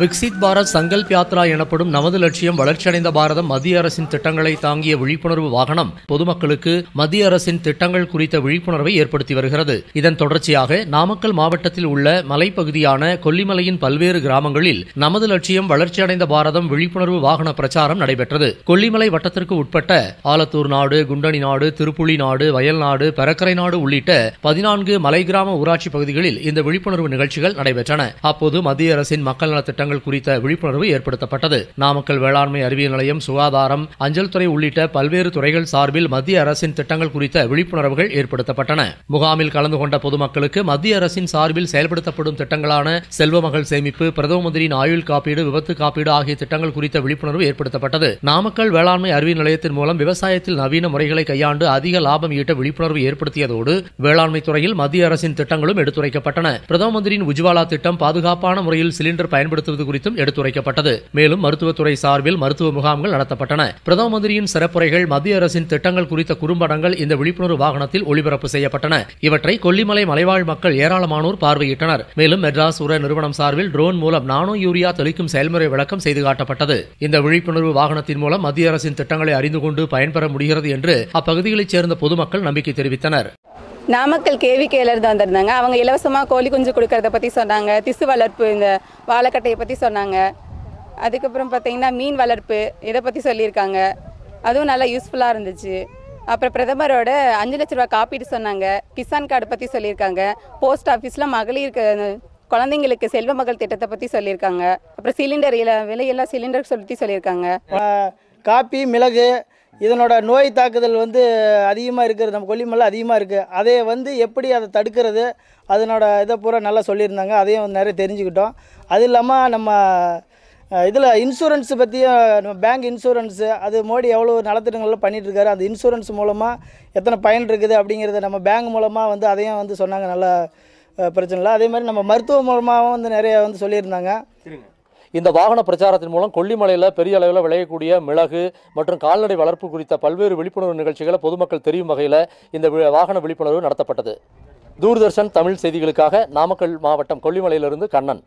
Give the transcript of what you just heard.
விக்சித் பாரத் சங்கல்ப் யாத்ரா எனப்படும் நமது லட்சியம் வளர்ச்சியடைந்த பாரதம் மத்திய அரசின் திட்டங்களை தாங்கிய விழிப்புணர்வு வாகனம் பொதுமக்களுக்கு மத்திய அரசின் திட்டங்கள் குறித்த விழிப்புணர்வை ஏற்படுத்தி வருகிறது இதன் தொடர்ச்சியாக நாமக்கல் மாவட்டத்தில் உள்ள மலைப்பகுதியான கொல்லிமலையின் பல்வேறு கிராமங்களில் நமது லட்சியம் வளர்ச்சியடைந்த பாரதம் விழிப்புணர்வு வாகன பிரச்சாரம் நடைபெற்றது கொல்லிமலை வட்டத்திற்கு உட்பட்ட ஆலத்தூர் நாடு குண்டணி நாடு திருப்புளி நாடு வயல்நாடு பரக்கரை நாடு உள்ளிட்ட பதினான்கு மலை கிராம ஊராட்சி பகுதிகளில் இந்த விழிப்புணர்வு நிகழ்ச்சிகள் நடைபெற்றன அப்போது மத்திய அரசின் மக்கள் நலத்திட்டங்கள் திட்டங்கள் குறித்த விழிப்புணர்வு ஏற்படுத்தப்பட்டது நாமக்கல் வேளாண்மை அறிவியல் நிலையம் சுகாதாரம் அஞ்சல் துறை உள்ளிட்ட பல்வேறு துறைகள் சார்பில் மத்திய அரசின் திட்டங்கள் குறித்த விழிப்புணர்வுகள் ஏற்படுத்தப்பட்டன முகாமில் கலந்து கொண்ட பொதுமக்களுக்கு மத்திய அரசின் சார்பில் செயல்படுத்தப்படும் திட்டங்களான செல்வமகள் சேமிப்பு பிரதம மந்திரியின் ஆயுள் காப்பீடு விபத்து காப்பீடு ஆகிய திட்டங்கள் குறித்த விழிப்புணர்வு ஏற்படுத்தப்பட்டது நாமக்கல் வேளாண்மை அறிவியல் நிலையத்தின் மூலம் விவசாயத்தில் நவீன முறைகளை கையாண்டு அதிக லாபம் ஈட்ட விழிப்புணர்வு ஏற்படுத்தியதோடு வேளாண்மை துறையில் மத்திய அரசின் திட்டங்களும் எடுத்துரைக்கப்பட்டன பிரதம மந்திரியின் உஜ்வாலா திட்டம் பாதுகாப்பான முறையில் சிலிண்டர் பயன்படுத்துவது செய்வது குறித்தும் எடுத்துரைக்கப்பட்டது மேலும் மருத்துவத்துறை சார்பில் மருத்துவ முகாம்கள் நடத்தப்பட்டன பிரதம மந்திரியின் சிறப்புரைகள் மத்திய அரசின் திட்டங்கள் குறித்த குறும்படங்கள் இந்த விழிப்புணர்வு வாகனத்தில் ஒளிபரப்பு செய்யப்பட்டன இவற்றை கொல்லிமலை மலைவாழ் மக்கள் ஏராளமானோர் பார்வையிட்டனர் மேலும் மெட்ராஸ் உர நிறுவனம் சார்பில் ட்ரோன் மூலம் நானோ யூரியா தெளிக்கும் செயல்முறை விளக்கம் செய்து காட்டப்பட்டது இந்த விழிப்புணர்வு வாகனத்தின் மூலம் மத்திய அரசின் திட்டங்களை அறிந்து கொண்டு பயன்பெற முடிகிறது என்று அப்பகுதிகளைச் சேர்ந்த பொதுமக்கள் நம்பிக்கை தெரிவித்தனர் நாமக்கல் கேவி கேலர் தான் வந்திருந்தாங்க அவங்க இலவசமாக கோழி குஞ்சு கொடுக்கறத பற்றி சொன்னாங்க திசு வளர்ப்பு இந்த வாழைக்கட்டையை பற்றி சொன்னாங்க அதுக்கப்புறம் பார்த்தீங்கன்னா மீன் வளர்ப்பு இதை பற்றி சொல்லியிருக்காங்க அதுவும் நல்லா யூஸ்ஃபுல்லாக இருந்துச்சு அப்புறம் பிரதமரோட அஞ்சு லட்ச ரூபா காப்பீடு சொன்னாங்க கிசான் கார்டு பற்றி சொல்லியிருக்காங்க போஸ்ட் ஆஃபீஸில் மகளிருக்கு குழந்தைங்களுக்கு செல்வ மகள் திட்டத்தை பற்றி சொல்லியிருக்காங்க அப்புறம் சிலிண்டர் விலையெல்லாம் சிலிண்டர் சொல்லி சொல்லியிருக்காங்க காப்பி மிளகு இதனோட நோய் தாக்குதல் வந்து அதிகமாக இருக்கிறது நம்ம கொல்லிமலை அதிகமாக இருக்குது அதை வந்து எப்படி அதை தடுக்கிறது அதனோட இதை பூரா நல்லா சொல்லியிருந்தாங்க அதையும் வந்து நிறைய தெரிஞ்சுக்கிட்டோம் அது இல்லாமல் நம்ம இதில் இன்சூரன்ஸ் பற்றியும் நம்ம பேங்க் இன்சூரன்ஸு அது மோடி எவ்வளோ நலத்திட்டங்கள்லாம் பண்ணிகிட்ருக்காரு அந்த இன்சூரன்ஸ் மூலமாக எத்தனை பயன் இருக்குது அப்படிங்கிறத நம்ம பேங்க் மூலமாக வந்து அதையும் வந்து சொன்னாங்க நல்லா பிரச்சனை இல்லை அதே மாதிரி நம்ம மருத்துவ மூலமாகவும் வந்து நிறைய வந்து சொல்லியிருந்தாங்க இந்த வாகன பிரச்சாரத்தின் மூலம் கொல்லிமலையில் பெரிய அளவில் விளையக்கூடிய மிளகு மற்றும் கால்நடை வளர்ப்பு குறித்த பல்வேறு விழிப்புணர்வு நிகழ்ச்சிகளை பொதுமக்கள் தெரியும் வகையில் இந்த வாகன விழிப்புணர்வு நடத்தப்பட்டது தூர்தர்ஷன் தமிழ் செய்திகளுக்காக நாமக்கல் மாவட்டம் கொல்லிமலையிலிருந்து கண்ணன்